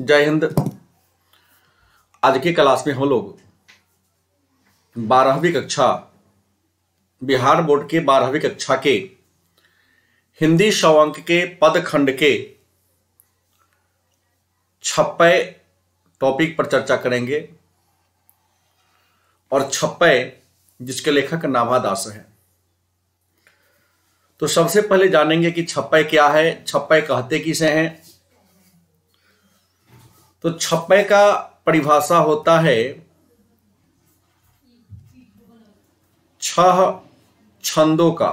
जय हिंद आज की क्लास में हम लोग बारहवीं कक्षा बिहार बोर्ड के बारहवीं कक्षा के हिंदी शवांक के पद खंड के छप्पे टॉपिक पर चर्चा करेंगे और छप्पे जिसके लेखक नाभा दास है तो सबसे पहले जानेंगे कि छप्पे क्या है छप्पे कहते किसे हैं तो छपे का परिभाषा होता है छह छंदों का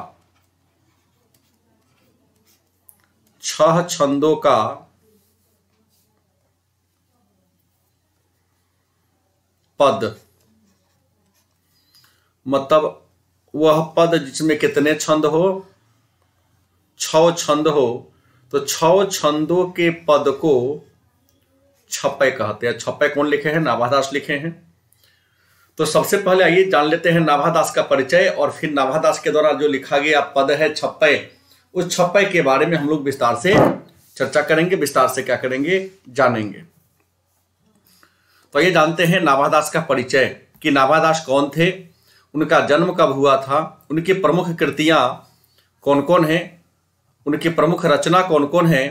छह छंदों का पद मतलब वह पद जिसमें कितने छंद हो छ छंद हो तो छ छंदों के पद को छप्पे कहते हैं छप्पे कौन लिखे हैं नाभादास लिखे हैं तो सबसे पहले आइए जान लेते हैं नाभादास का परिचय और फिर नाभादास के द्वारा जो लिखा गया पद है छप्पे उस छप्पे के बारे में हम लोग विस्तार से चर्चा करेंगे विस्तार से क्या करेंगे जानेंगे तो ये जानते हैं नाभादास का परिचय कि नाभादास कौन थे उनका जन्म कब हुआ था उनकी प्रमुख कृतियां कौन कौन हैं उनकी प्रमुख रचना कौन कौन है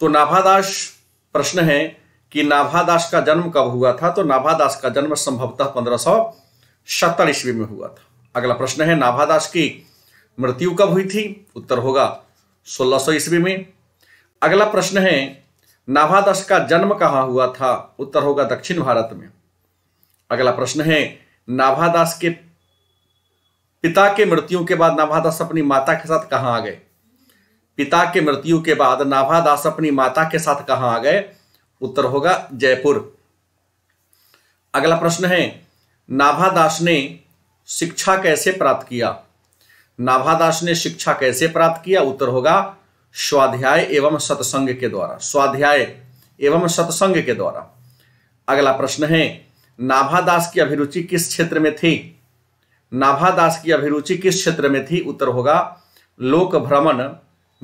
तो नाभादास प्रश्न है कि नाभादास का जन्म कब हुआ था तो नाभादास का जन्म संभवतः पंद्रह सौ सत्तर ईस्वी में हुआ था अगला प्रश्न है नाभादास की मृत्यु कब हुई थी उत्तर होगा सोलह सौ ईस्वी में अगला प्रश्न है नाभादास का जन्म कहाँ हुआ था उत्तर होगा दक्षिण भारत में अगला प्रश्न है नाभादास के पिता के मृत्यु के बाद नाभादास अपनी माता के साथ कहाँ आ गए पिता के मृत्यु के बाद नाभादास अपनी माता के साथ कहाँ आ गए उत्तर होगा जयपुर अगला प्रश्न है नाभादास ने शिक्षा कैसे प्राप्त किया नाभादास ने शिक्षा कैसे प्राप्त किया उत्तर होगा स्वाध्याय एवं सत्संग के द्वारा स्वाध्याय एवं सत्संग के द्वारा अगला प्रश्न है नाभादास की अभिरुचि किस क्षेत्र में थी नाभादास की अभिरुचि किस क्षेत्र में थी उत्तर होगा लोक भ्रमण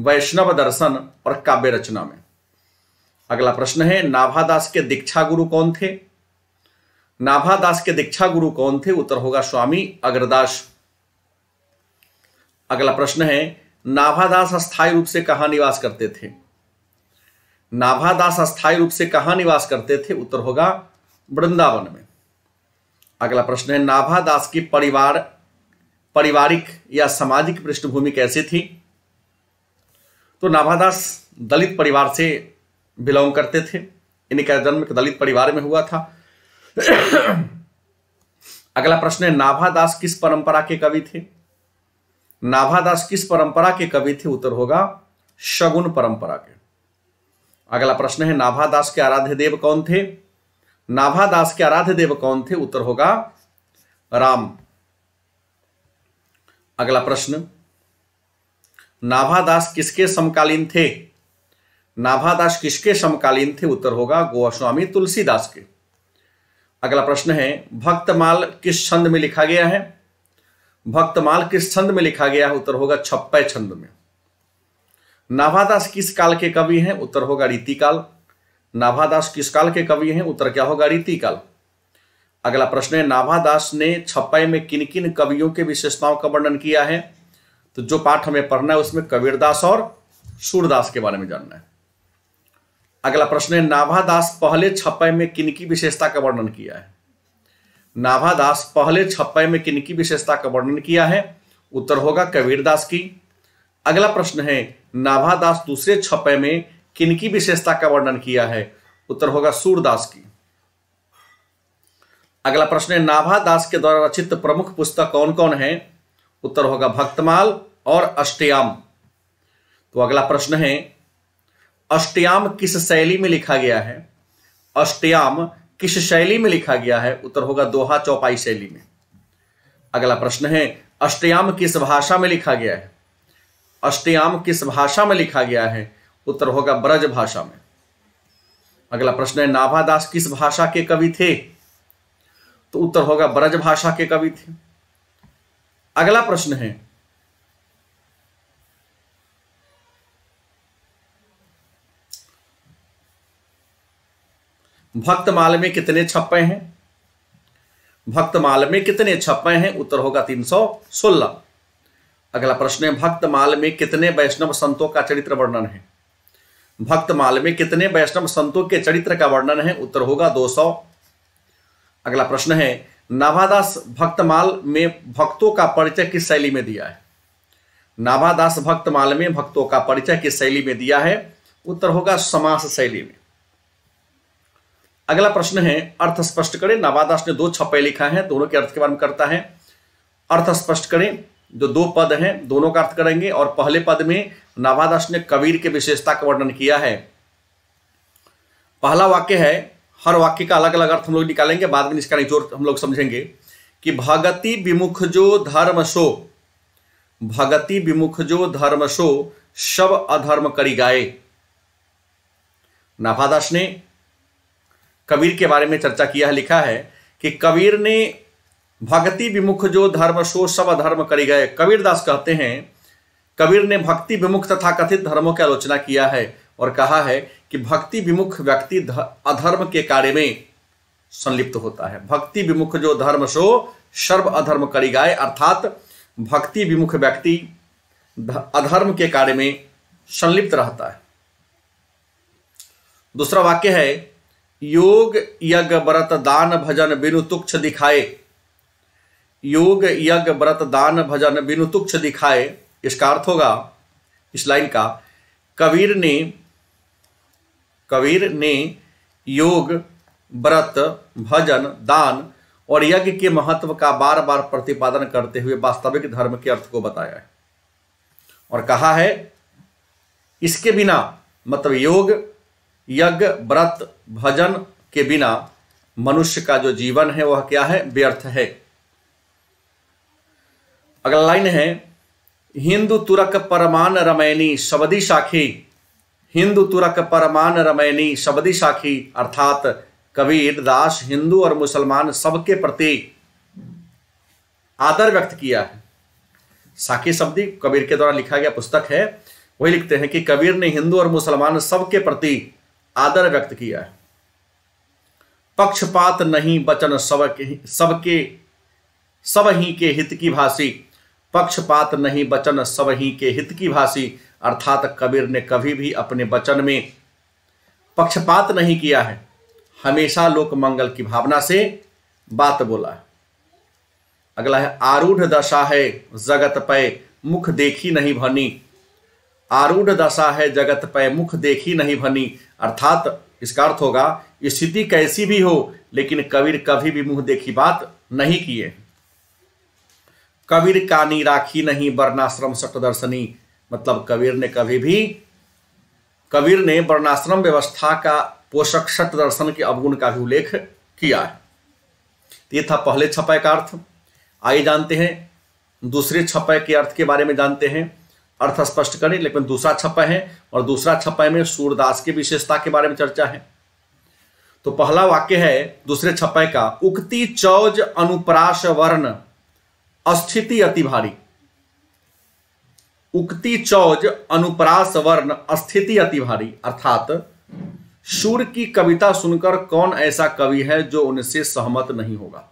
वैष्णव दर्शन और काव्य रचना में अगला प्रश्न है नाभादास के दीक्षा गुरु कौन थे नाभादास के दीक्षा गुरु कौन थे उत्तर होगा स्वामी अग्रदास अगला प्रश्न है नाभादास अस्थायी रूप से कहां निवास करते थे नाभादास अस्थायी रूप से कहां निवास करते थे उत्तर होगा वृंदावन में अगला प्रश्न है नाभादास की परिवार पारिवारिक या सामाजिक पृष्ठभूमि कैसी थी तो नाभादास दलित परिवार से बिलोंग करते थे इनका जन्म एक दलित परिवार में हुआ था अगला प्रश्न है नाभादास किस परंपरा के कवि थे नाभादास किस परंपरा के कवि थे उत्तर होगा शगुन परंपरा के अगला प्रश्न है नाभादास के आराध्य देव कौन थे नाभादास के आराध्य देव कौन थे उत्तर होगा राम अगला प्रश्न नाभादास किसके समकालीन थे नाभादास किसके समकालीन थे उत्तर होगा गोस्वामी तुलसीदास के अगला प्रश्न है भक्तमाल किस छंद में लिखा गया है भक्तमाल किस छंद में लिखा गया है उत्तर होगा छप्पे छंद में नाभादास किस काल के कवि हैं उत्तर होगा रीतिकाल नाभादास किस काल के कवि हैं उत्तर क्या होगा रीतिकाल अगला प्रश्न है नाभादास ने छप्पाई में किन किन कवियों के विशेषताओं का वर्णन किया है तो जो पाठ हमें पढ़ना है उसमें कबीरदास और सूरदास के बारे में जानना है अगला प्रश्न है नाभादास पहले छप्पे में किनकी विशेषता का वर्णन किया है नाभादास पहले छप्पे में किनकी विशेषता का वर्णन किया है उत्तर होगा कबीरदास की अगला प्रश्न है नाभादास दूसरे छप्पे में किनकी विशेषता का वर्णन किया है उत्तर होगा सूरदास की अगला प्रश्न है नाभादास के द्वारा रचित प्रमुख पुस्तक कौन कौन है उत्तर होगा भक्तमाल और अष्टयाम तो अगला प्रश्न है अष्टयाम किस शैली में लिखा गया है अष्टयाम किस शैली में लिखा गया है उत्तर होगा दोहा चौपाई शैली में अगला प्रश्न है अष्टयाम किस भाषा में लिखा गया है अष्टयाम किस भाषा में लिखा गया है उत्तर होगा ब्रज भाषा में अगला प्रश्न है नाभादास किस भाषा के कवि थे तो उत्तर होगा ब्रज भाषा के कवि थे अगला प्रश्न है भक्तमाल में कितने छप्पे हैं भक्तमाल में कितने छप्पे हैं उत्तर होगा तीन सौ सोलह अगला प्रश्न है भक्तमाल में कितने वैष्णव संतों का चरित्र वर्णन है भक्तमाल में कितने वैष्णव संतों के चरित्र का वर्णन है उत्तर होगा दो सौ अगला प्रश्न है नाभादास भक्तमाल में भक्तों का परिचय किस शैली में दिया है नाभादास भक्तमाल में भक्तों का परिचय किस शैली में दिया है उत्तर होगा समास शैली में अगला प्रश्न है अर्थ स्पष्ट करें नाभादास ने दो छपे लिखा है दोनों के अर्थ के बारे में करता है अर्थ स्पष्ट करें जो दो पद हैं दोनों का अर्थ करेंगे और पहले पद में नाभादास ने कबीर के विशेषता का वर्णन किया है पहला वाक्य है हर वाक्य का अलग अलग अर्थ हम लोग निकालेंगे बाद में इसका निचोर हम लोग समझेंगे कि भगति विमुख जो धर्म सो भगति विमुख जो धर्म सो सब अधर्म करी गाए नाभादास ने कबीर के बारे में चर्चा किया है लिखा है कि कबीर ने भक्ति विमुख जो धर्म सो सब अधर्म करी गए कबीरदास कहते हैं कबीर ने भक्ति विमुख तथा कथित धर्मों की आलोचना किया है और कहा है कि भक्ति विमुख व्यक्ति अधर्म के कार्य में संलिप्त होता है भक्ति विमुख जो धर्म सो सर्व अधर्म करी गाय अर्थात भक्ति विमुख व्यक्ति अधर्म के कार्य में संलिप्त रहता है दूसरा वाक्य है योग यज्ञ व्रत दान भजन बिनु तुक्ष दिखाए योग यज्ञ व्रत दान भजन बिनु तुक्ष दिखाए इसका अर्थ होगा इस लाइन का कबीर ने कबीर ने योग व्रत भजन दान और यज्ञ के महत्व का बार बार प्रतिपादन करते हुए वास्तविक धर्म के अर्थ को बताया है और कहा है इसके बिना मतलब योग यज्ञ व्रत भजन के बिना मनुष्य का जो जीवन है वह क्या है व्यर्थ है अगला लाइन है हिंदू तुरक परमान रमैनी शबदी शाखी हिंदू तुरक परमान रमैनी शब्दी साखी अर्थात कबीर दास हिंदू और मुसलमान सबके प्रति आदर व्यक्त किया है साखी शब्दी कबीर के द्वारा लिखा गया पुस्तक है वही लिखते हैं कि कबीर ने हिंदू और मुसलमान सबके प्रति आदर व्यक्त किया है पक्षपात नहीं बचन सबके सबके सब ही के हित की भाषी पक्षपात नहीं बचन सब ही के हित की भाषी अर्थात कबीर ने कभी भी अपने वचन में पक्षपात नहीं किया है हमेशा लोक मंगल की भावना से बात बोला है अगला है आरूढ़ दशा है जगत पय मुख देखी नहीं भनी आरूढ़ दशा है जगत पय मुख देखी नहीं भनी अर्थात इसका अर्थ होगा स्थिति कैसी भी हो लेकिन कबीर कभी भी मुंह देखी बात नहीं किए कबीर कानी राखी नहीं वर्णाश्रम सप्तदर्शनी मतलब कबीर ने कभी भी कबीर ने वर्णाश्रम व्यवस्था का पोषक सट दर्शन के अवगुण का भी उल्लेख किया है तो ये था पहले छपय का अर्थ आइए जानते हैं दूसरे छपय के अर्थ के बारे में जानते हैं अर्थ स्पष्ट करें लेकिन दूसरा छपय है और दूसरा छपय में सूरदास की विशेषता के बारे में चर्चा है तो पहला वाक्य है दूसरे छपय का उक्ति चौज अनुप्राश वर्ण अस्थिति अति भारी उक्ति चौज अनुप्रास वर्ण स्थिति अति भारी अर्थात सूर्य की कविता सुनकर कौन ऐसा कवि है जो उनसे सहमत नहीं होगा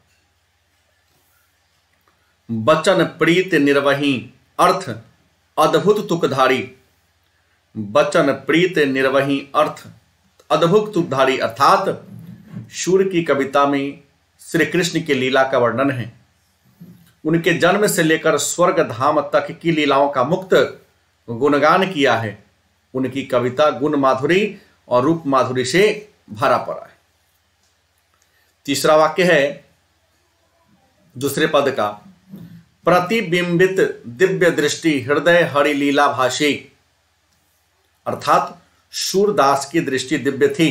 बचन प्रीत निर्वही अर्थ अद्भुत तुकधारी बचन प्रीत निर्वही अर्थ अद्भुत तुकधारी अर्थात सूर्य की कविता में श्री कृष्ण की लीला का वर्णन है उनके जन्म से लेकर स्वर्ग धाम तक की लीलाओं का मुक्त गुणगान किया है उनकी कविता गुण माधुरी और रूप माधुरी से भरा पड़ा है तीसरा वाक्य है दूसरे पद का प्रतिबिंबित दिव्य दृष्टि हृदय हरि लीला भाषी अर्थात सूरदास की दृष्टि दिव्य थी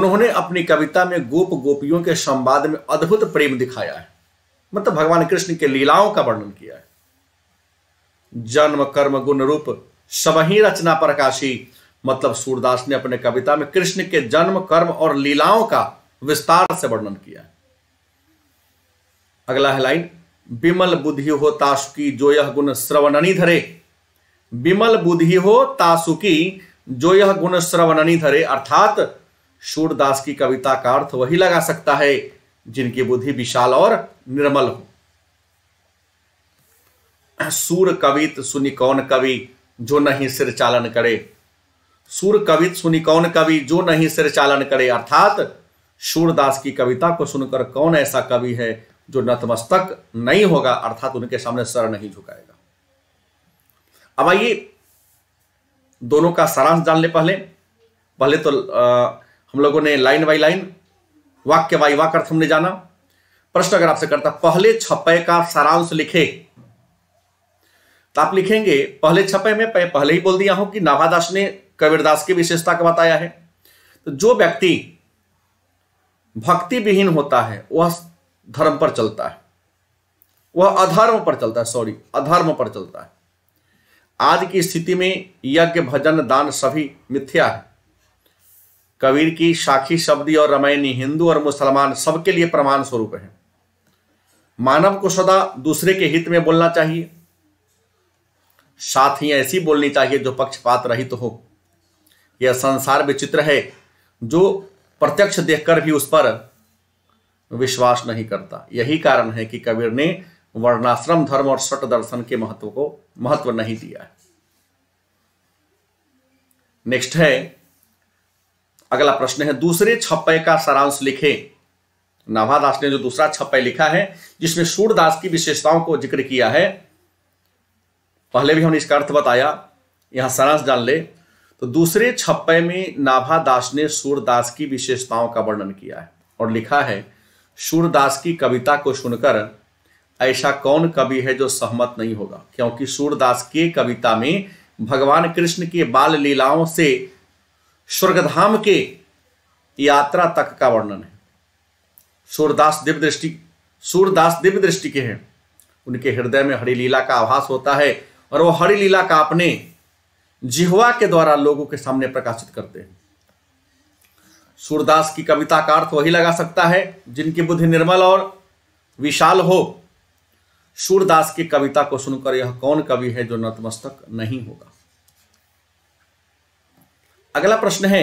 उन्होंने अपनी कविता में गोप गोपियों के संवाद में अद्भुत प्रेम दिखाया है मतलब भगवान कृष्ण के लीलाओं का वर्णन किया है जन्म कर्म गुण रूप सब ही रचना प्रकाशी मतलब सूरदास ने अपने कविता में कृष्ण के जन्म कर्म और लीलाओं का विस्तार से वर्णन किया अगला है लाइन विमल बुद्धि हो तासुकी जो यह गुण श्रवणनी धरे विमल बुद्धि हो तासुकी जो यह गुण श्रवणनी धरे अर्थात सूरदास की कविता का अर्थ वही लगा सकता है जिनकी बुद्धि विशाल और निर्मल हो सूर कवित सुनी कौन कवि जो नहीं सिर चालन करे सूर कवित सुनी कौन कवि जो नहीं सिर चालन करे अर्थात सूरदास की कविता को सुनकर कौन ऐसा कवि है जो नतमस्तक नहीं होगा अर्थात उनके सामने सर नहीं झुकाएगा अब आइए दोनों का सारांश जान ले पहले पहले तो आ, हम लोगों ने लाइन बाई लाइन वाक्य वाई वाक अर्थ हमने जाना प्रश्न अगर आपसे करता पहले छपे का सारांश लिखे तो आप लिखेंगे पहले छपे में पहले ही बोल दिया हूं कि नाभादास ने कबीरदास की विशेषता का बताया है तो जो व्यक्ति भक्ति विहीन होता है वह धर्म पर चलता है वह अधर्म पर चलता है सॉरी अधर्म पर चलता है आज की स्थिति में यज्ञ भजन दान सभी मिथ्या है कबीर की शाखी शब्दी और रमायणी हिंदू और मुसलमान सबके लिए प्रमाण स्वरूप है मानव को सदा दूसरे के हित में बोलना चाहिए साथ ही ऐसी बोलनी चाहिए जो पक्षपात रहित तो हो यह संसार विचित्र है जो प्रत्यक्ष देखकर भी उस पर विश्वास नहीं करता यही कारण है कि कबीर ने वर्णाश्रम धर्म और सट दर्शन के महत्व को महत्व नहीं दिया है नेक्स्ट है अगला प्रश्न है दूसरे छप्पे का सारांश लिखे नाभादास ने जो दूसरा छप्पे लिखा है जिसमें सूरदास की विशेषताओं को जिक्र किया है पहले भी हमने इसका अर्थ बताया यहां सारांश जान ले तो दूसरे छप्पे में नाभादास ने सूरदास की विशेषताओं का वर्णन किया है और लिखा है सूरदास की कविता को सुनकर ऐसा कौन कवि है जो सहमत नहीं होगा क्योंकि सूरदास के कविता में भगवान कृष्ण के बाल लीलाओं से स्वर्गधाम के यात्रा तक का वर्णन है सूरदास दिव्य दृष्टि सूरदास दिव्य दृष्टि के हैं उनके हृदय में हरि लीला का आभास होता है और वो हरि लीला का अपने जिहवा के द्वारा लोगों के सामने प्रकाशित करते हैं सूरदास की कविता का अर्थ वही लगा सकता है जिनकी बुद्धि निर्मल और विशाल हो सूरदास की कविता को सुनकर यह कौन कवि है जो नतमस्तक नहीं होगा अगला प्रश्न है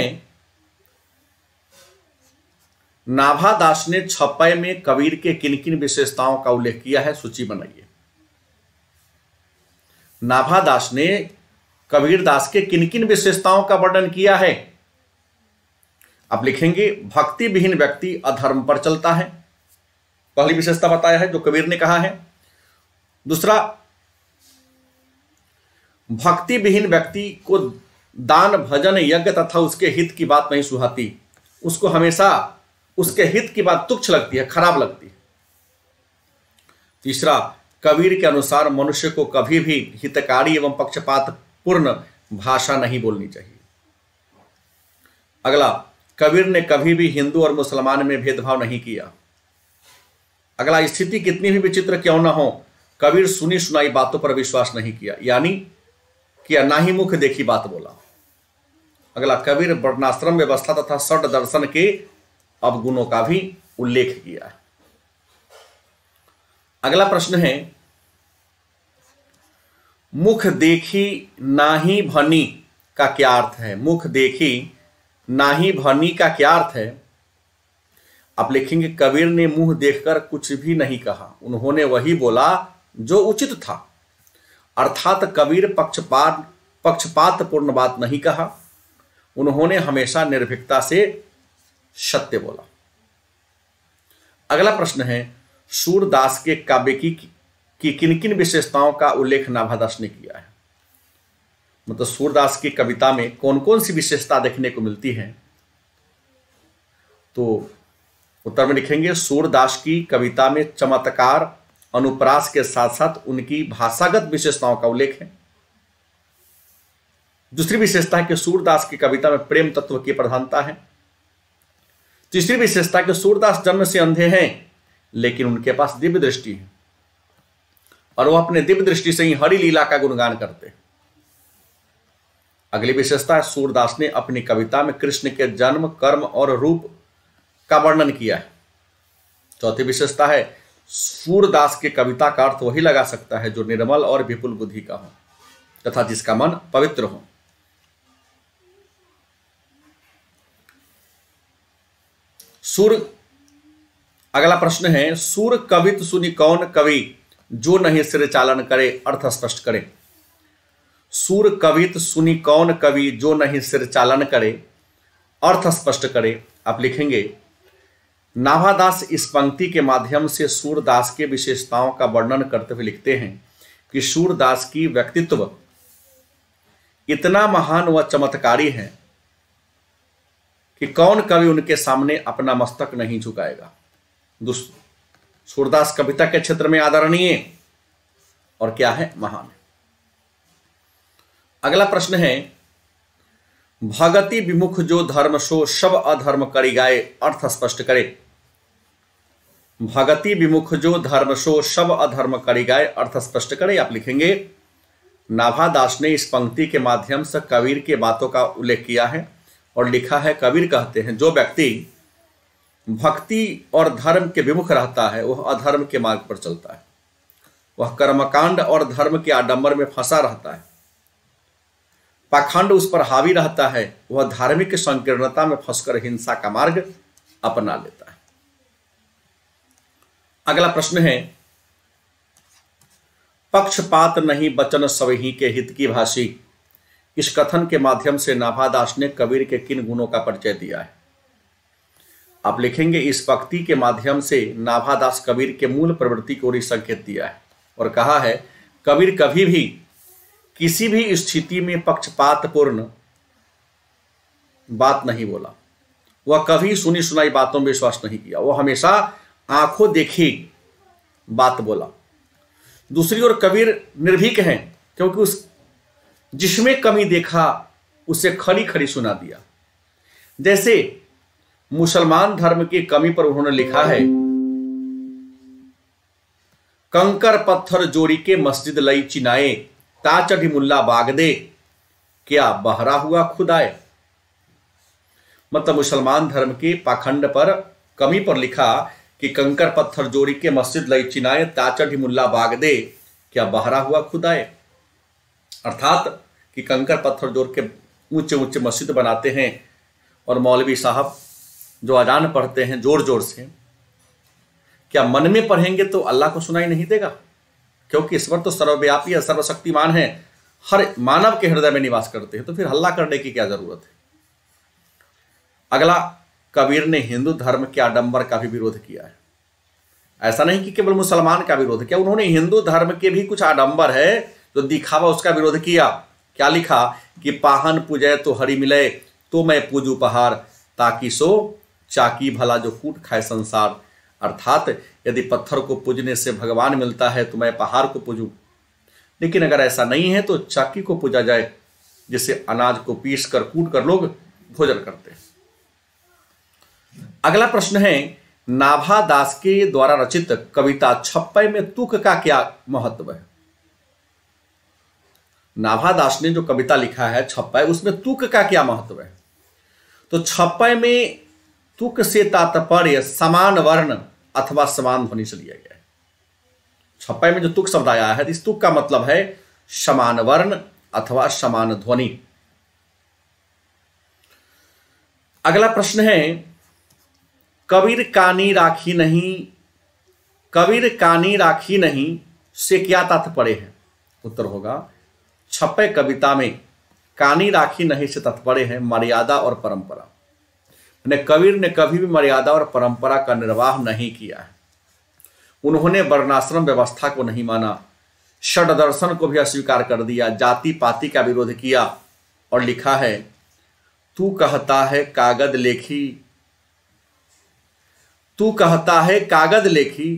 नाभा दास ने छपे में कबीर के किन किन विशेषताओं का उल्लेख किया है सूची बनाइए नाभा दास ने कबीर दास के किन किन विशेषताओं का वर्णन किया है आप लिखेंगे भक्ति विहीन व्यक्ति अधर्म पर चलता है पहली विशेषता बताया है जो कबीर ने कहा है दूसरा भक्ति विहीन व्यक्ति को दान भजन यज्ञ तथा उसके हित की बात नहीं सुहाती उसको हमेशा उसके हित की बात तुच्छ लगती है खराब लगती है तीसरा कबीर के अनुसार मनुष्य को कभी भी हितकारी एवं पक्षपात पूर्ण भाषा नहीं बोलनी चाहिए अगला कबीर ने कभी भी हिंदू और मुसलमान में भेदभाव नहीं किया अगला स्थिति कितनी भी विचित्र क्यों ना हो कबीर सुनी सुनाई बातों पर विश्वास नहीं किया यानी कि ना ही मुख देखी बात बोला अगला कबीर वर्णाश्रम व्यवस्था तथा सट दर्शन के अवगुणों का भी उल्लेख किया अगला प्रश्न है मुख देखी नाही भनी का क्या अर्थ है मुख देखी नाही भनी का क्या अर्थ है आप लिखेंगे कबीर ने मुंह देखकर कुछ भी नहीं कहा उन्होंने वही बोला जो उचित था अर्थात कबीर पक्षपात पक्षपात पूर्ण बात नहीं कहा उन्होंने हमेशा निर्भीकता से सत्य बोला अगला प्रश्न है सूरदास के काव्य की, की किन किन विशेषताओं का उल्लेख नाभादास ने किया है मतलब सूरदास की कविता में कौन कौन सी विशेषता देखने को मिलती है तो उत्तर में लिखेंगे सूरदास की कविता में चमत्कार अनुप्रास के साथ साथ उनकी भाषागत विशेषताओं का उल्लेख है दूसरी विशेषता है कि सूरदास की कविता में प्रेम तत्व की प्रधानता है तीसरी विशेषता कि सूरदास जन्म से अंधे हैं लेकिन उनके पास दिव्य दृष्टि है और वह अपने दिव्य दृष्टि से ही हरी लीला का गुणगान करते अगली विशेषता है सूरदास ने अपनी कविता में कृष्ण के जन्म कर्म और रूप का वर्णन किया है चौथी विशेषता है सूरदास की कविता का अर्थ वही लगा सकता है जो निर्मल और विपुल बुद्धि का हो तथा जिसका मन पवित्र हो सुर अगला प्रश्न है सुर कवित सुनी कौन कवि जो नहीं सिर चालन करे अर्थ स्पष्ट करे सूर कवित सुनी कौन कवि जो नहीं सिर चालन करे अर्थ स्पष्ट करे आप लिखेंगे नाभादास इस पंक्ति के माध्यम से सूरदास के विशेषताओं का वर्णन करते हुए लिखते हैं कि सूरदास की व्यक्तित्व इतना महान व चमत्कारी है कि कौन कवि उनके सामने अपना मस्तक नहीं झुकाएगा सूरदास कविता के क्षेत्र में आदरणीय और क्या है महान अगला प्रश्न है भगति विमुख जो धर्म सो सब अधर्म करी गाए अर्थ स्पष्ट करे भगति विमुख जो धर्म सो सब अधर्म करी गाए अर्थ स्पष्ट करे आप लिखेंगे नाभादास ने इस पंक्ति के माध्यम से कबीर के बातों का उल्लेख किया है और लिखा है कबीर कहते हैं जो व्यक्ति भक्ति और धर्म के विमुख रहता है वह अधर्म के मार्ग पर चलता है वह कर्मकांड और धर्म के आडंबर में फंसा रहता है पाखंड उस पर हावी रहता है वह धार्मिक संकीर्णता में फंसकर हिंसा का मार्ग अपना लेता है अगला प्रश्न है पक्षपात नहीं बचन सभी के हित की भाषी इस कथन के माध्यम से नाभादास ने कबीर के किन गुणों का परिचय दिया है आप लिखेंगे इस पक्ति के माध्यम से नाभादास कबीर के मूल प्रवृत्ति को संकेत दिया है और कहा है कबीर कभी भी किसी भी स्थिति में पक्षपातपूर्ण बात नहीं बोला वह कभी सुनी सुनाई बातों में विश्वास नहीं किया वह हमेशा आंखों देखी बात बोला दूसरी ओर कबीर निर्भीक हैं क्योंकि उस जिसमें कमी देखा उसे खड़ी खड़ी सुना दिया जैसे मुसलमान धर्म की कमी पर उन्होंने लिखा है कंकर पत्थर जोड़ी के मस्जिद लई चिनाए ताचढ़ी मुल्ला बाग दे क्या बहरा हुआ खुदाए मतलब मुसलमान धर्म के पाखंड पर कमी पर लिखा कि कंकर पत्थर जोड़ी के मस्जिद लई चिनाए ताचढ़ी मुल्ला बाग दे क्या बहरा हुआ खुदाए अर्थात कि कंकर पत्थर जोड़ के ऊंचे ऊंचे मस्जिद बनाते हैं और मौलवी साहब जो अजान पढ़ते हैं जोर जोर से क्या मन में पढ़ेंगे तो अल्लाह को सुनाई नहीं देगा क्योंकि ईश्वर तो सर्वव्यापी है सर्वशक्तिमान है हर मानव के हृदय में निवास करते हैं तो फिर हल्ला करने की क्या जरूरत है अगला कबीर ने हिंदू धर्म के आडंबर का भी विरोध किया है ऐसा नहीं कि केवल मुसलमान का विरोध किया उन्होंने हिंदू धर्म के भी कुछ आडंबर है जो तो दिखावा उसका विरोध किया क्या लिखा कि पाहन पूजय तो हरि मिले तो मैं पूजू पहाड़ ताकि सो चाकी भला जो कूट खाए संसार अर्थात यदि पत्थर को पूजने से भगवान मिलता है तो मैं पहाड़ को पूजू लेकिन अगर ऐसा नहीं है तो चाकी को पूजा जाए जिसे अनाज को पीस कर कूट कर लोग भोजन करते हैं अगला प्रश्न है नाभा दास के द्वारा रचित कविता छप्पे में तुक का क्या महत्व है नाभा दास ने जो कविता लिखा है छप्पा उसमें तुक का क्या महत्व है तो छप्पा में तुक से तात्पर्य समान वर्ण अथवा समान ध्वनि से लिया गया है छप्पा में जो तुक शब्द आया है तो इस तुक का मतलब है समान वर्ण अथवा समान ध्वनि अगला प्रश्न है कबीर कानी राखी नहीं कबीर कानी राखी नहीं से क्या तात्पर्य है उत्तर होगा छपे कविता में कानी राखी नहीं से तत्पर हैं मर्यादा और परंपरा ने कबीर ने कभी भी मर्यादा और परंपरा का निर्वाह नहीं किया है उन्होंने वर्णाश्रम व्यवस्था को नहीं माना षड दर्शन को भी अस्वीकार कर दिया जाति पाति का विरोध किया और लिखा है तू कहता है कागद लेखी तू कहता है कागद लेखी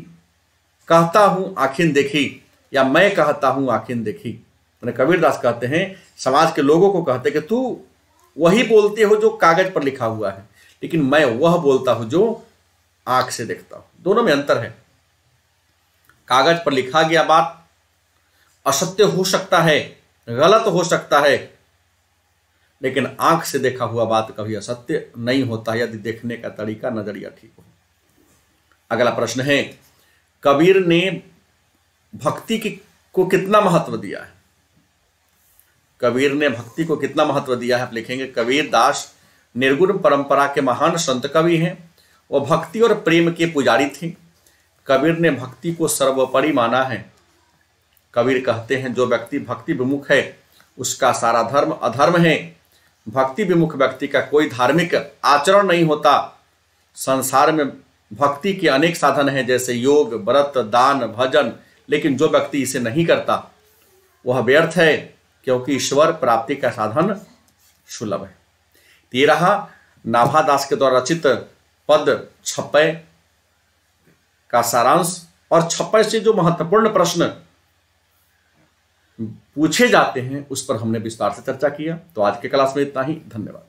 कहता हूं आखिन देखी या मैं कहता हूं आखिन देखी मैंने कबीरदास कहते हैं समाज के लोगों को कहते कि तू वही बोलते हो जो कागज पर लिखा हुआ है लेकिन मैं वह बोलता हूं जो आंख से देखता हूं दोनों में अंतर है कागज पर लिखा गया बात असत्य हो सकता है गलत हो सकता है लेकिन आंख से देखा हुआ बात कभी असत्य नहीं होता यदि देखने का तरीका नजरिया ठीक हो अगला प्रश्न है कबीर ने भक्ति की को कितना महत्व दिया है कबीर ने भक्ति को कितना महत्व दिया है आप लिखेंगे कबीर दास निर्गुण परंपरा के महान संत कवि हैं वो भक्ति और प्रेम के पुजारी थे कबीर ने भक्ति को सर्वोपरि माना है कबीर कहते हैं जो व्यक्ति भक्ति विमुख है उसका सारा धर्म अधर्म है भक्ति विमुख व्यक्ति का कोई धार्मिक आचरण नहीं होता संसार में भक्ति के अनेक साधन हैं जैसे योग व्रत दान भजन लेकिन जो व्यक्ति इसे नहीं करता वह व्यर्थ है क्योंकि ईश्वर प्राप्ति का साधन सुलभ है ये रहा नाभादास के द्वारा रचित पद छप्पे का सारांश और छप्पे से जो महत्वपूर्ण प्रश्न पूछे जाते हैं उस पर हमने विस्तार से चर्चा किया तो आज के क्लास में इतना ही धन्यवाद